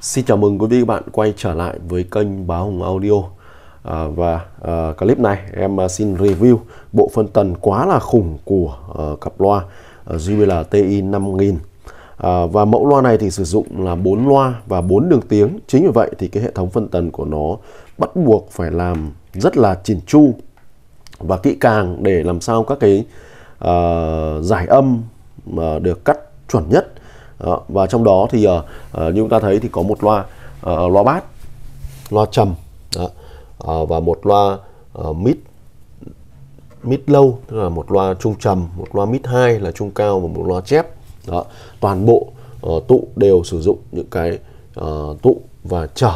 Xin chào mừng quý vị các bạn quay trở lại với kênh Báo hùng Audio à, Và à, clip này em à, xin review bộ phân tần quá là khủng của à, cặp loa JBL TI 5000 à, Và mẫu loa này thì sử dụng là 4 loa và 4 đường tiếng Chính vì vậy thì cái hệ thống phân tần của nó bắt buộc phải làm rất là chỉn chu và kỹ càng để làm sao các cái à, giải âm mà được cắt chuẩn nhất đó, và trong đó thì uh, như chúng ta thấy thì có một loa uh, loa bát, loa trầm đó, uh, và một loa uh, mid mid lâu tức là một loa trung trầm, một loa mid 2 là trung cao và một loa chép. Đó, toàn bộ uh, tụ đều sử dụng những cái uh, tụ và trở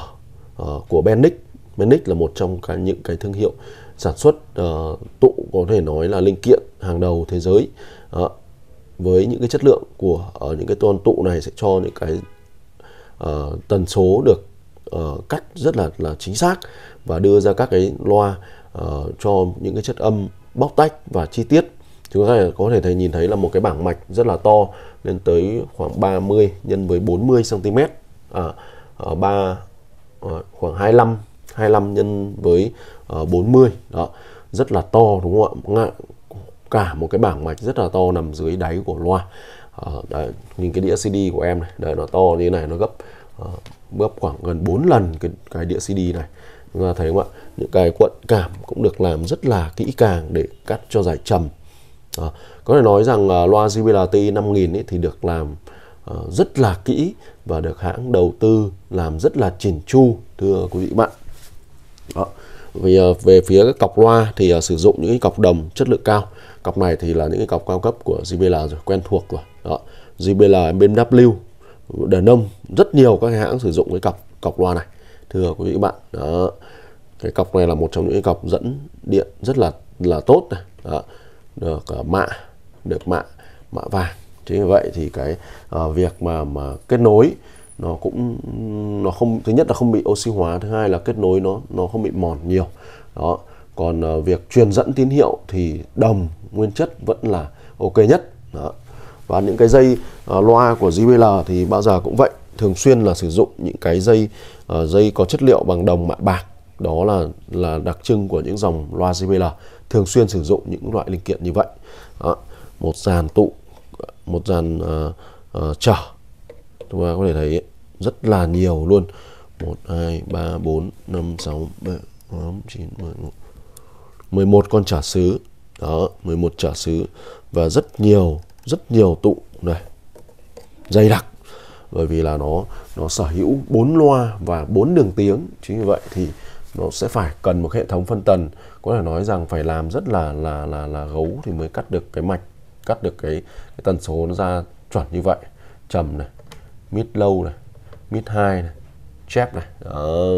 uh, của Benic. Benic là một trong cái, những cái thương hiệu sản xuất uh, tụ có thể nói là linh kiện hàng đầu thế giới. Uh, với những cái chất lượng của uh, những cái con tụ này sẽ cho những cái uh, tần số được uh, cắt rất là là chính xác và đưa ra các cái loa uh, cho những cái chất âm bóc tách và chi tiết chúng ta có thể thấy nhìn thấy là một cái bảng mạch rất là to lên tới khoảng 30 nhân với 40 cm à, à, 3 à, khoảng 25 25 nhân với à, 40 đó rất là to đúng không ạ cả một cái bảng mạch rất là to nằm dưới đáy của loa à, đấy, nhìn cái đĩa CD của em này đấy, nó to như này nó gấp à, gấp khoảng gần 4 lần cái, cái đĩa CD này chúng ta thấy không ạ những cái quận cảm cũng được làm rất là kỹ càng để cắt cho giải trầm à, có thể nói rằng à, loa JBLT 5000 ấy thì được làm à, rất là kỹ và được hãng đầu tư làm rất là chỉn chu thưa quý vị bạn đó vì ờ, về phía các cọc loa thì ờ, sử dụng những cái cọc đồng chất lượng cao cọc này thì là những cái cọc cao cấp của JBL rồi quen thuộc rồi đó JBL BMW Denon rất nhiều các hãng sử dụng cái cọc cọc loa này thưa quý vị bạn đó cái cọc này là một trong những cái cọc dẫn điện rất là là tốt này đó. được uh, mạ được mạ mạ vàng chính vì vậy thì cái uh, việc mà mà kết nối nó cũng nó không thứ nhất là không bị oxy hóa thứ hai là kết nối nó nó không bị mòn nhiều đó còn uh, việc truyền dẫn tín hiệu thì đồng nguyên chất vẫn là ok nhất đó. và những cái dây uh, loa của JBL thì bao giờ cũng vậy thường xuyên là sử dụng những cái dây uh, dây có chất liệu bằng đồng mạ bạc đó là là đặc trưng của những dòng loa JBL thường xuyên sử dụng những loại linh kiện như vậy đó. một dàn tụ một dàn uh, uh, trở chúng ta có thể thấy rất là nhiều luôn 1 2 3 4 5 6 7 8 9 10 11 con trả sứ đó 11 trả sứ và rất nhiều rất nhiều tụ này dày đặc bởi vì là nó nó sở hữu bốn loa và bốn đường tiếng chính vì vậy thì nó sẽ phải cần một hệ thống phân tần có thể nói rằng phải làm rất là là là là gấu thì mới cắt được cái mạch cắt được cái, cái tần số nó ra chuẩn như vậy trầm này mid lâu này mid high này chép này đó.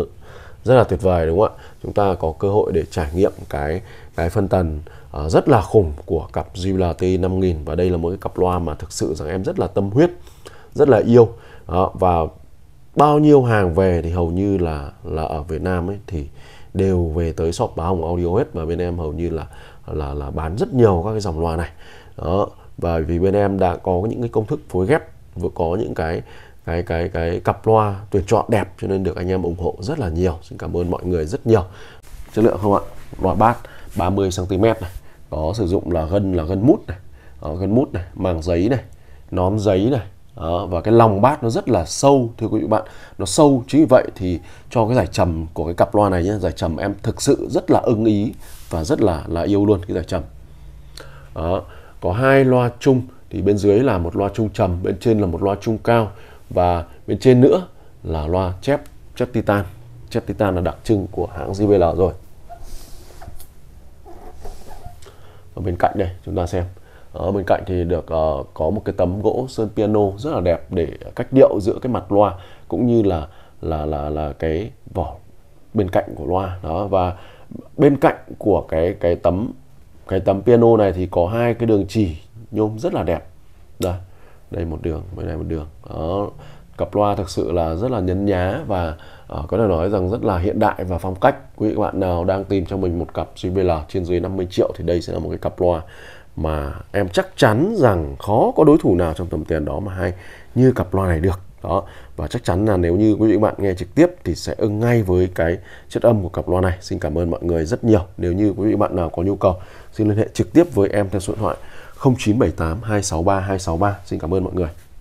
rất là tuyệt vời đúng không ạ chúng ta có cơ hội để trải nghiệm cái cái phân tần uh, rất là khủng của cặp GLT 5000 và đây là một cái cặp loa mà thực sự rằng em rất là tâm huyết rất là yêu đó, và bao nhiêu hàng về thì hầu như là là ở Việt Nam ấy thì đều về tới shop báo hồng audio hết và bên em hầu như là là là bán rất nhiều các cái dòng loa này đó và vì bên em đã có những cái công thức phối ghép vừa có những cái cái cái cái cặp loa tuyển chọn đẹp cho nên được anh em ủng hộ rất là nhiều xin cảm ơn mọi người rất nhiều chất lượng không ạ loa bát 30 cm này có sử dụng là gân là gân mút này đó, gân mút này màng giấy này nón giấy này đó, và cái lòng bát nó rất là sâu thưa quý vị bạn nó sâu chính vì vậy thì cho cái giải trầm của cái cặp loa này nhé giải trầm em thực sự rất là ưng ý và rất là là yêu luôn cái giải trầm đó, có hai loa chung thì bên dưới là một loa trung trầm bên trên là một loa trung cao và bên trên nữa là loa chép chép titan chép titan là đặc trưng của hãng JBL rồi ở bên cạnh đây chúng ta xem ở bên cạnh thì được uh, có một cái tấm gỗ sơn piano rất là đẹp để cách điệu giữa cái mặt loa cũng như là là là là cái vỏ bên cạnh của loa đó và bên cạnh của cái cái tấm cái tấm piano này thì có hai cái đường chỉ nhôm rất là đẹp đây đây một đường bên này một đường đó cặp loa thực sự là rất là nhấn nhá và uh, có thể nói rằng rất là hiện đại và phong cách quý vị các bạn nào đang tìm cho mình một cặp JBL trên dưới 50 triệu thì đây sẽ là một cái cặp loa mà em chắc chắn rằng khó có đối thủ nào trong tầm tiền đó mà hay như cặp loa này được đó và chắc chắn là nếu như quý vị bạn nghe trực tiếp thì sẽ ưng ngay với cái chất âm của cặp loa này xin cảm ơn mọi người rất nhiều nếu như quý vị bạn nào có nhu cầu xin liên hệ trực tiếp với em theo số điện thoại 0978 263 263. Xin cảm ơn mọi người.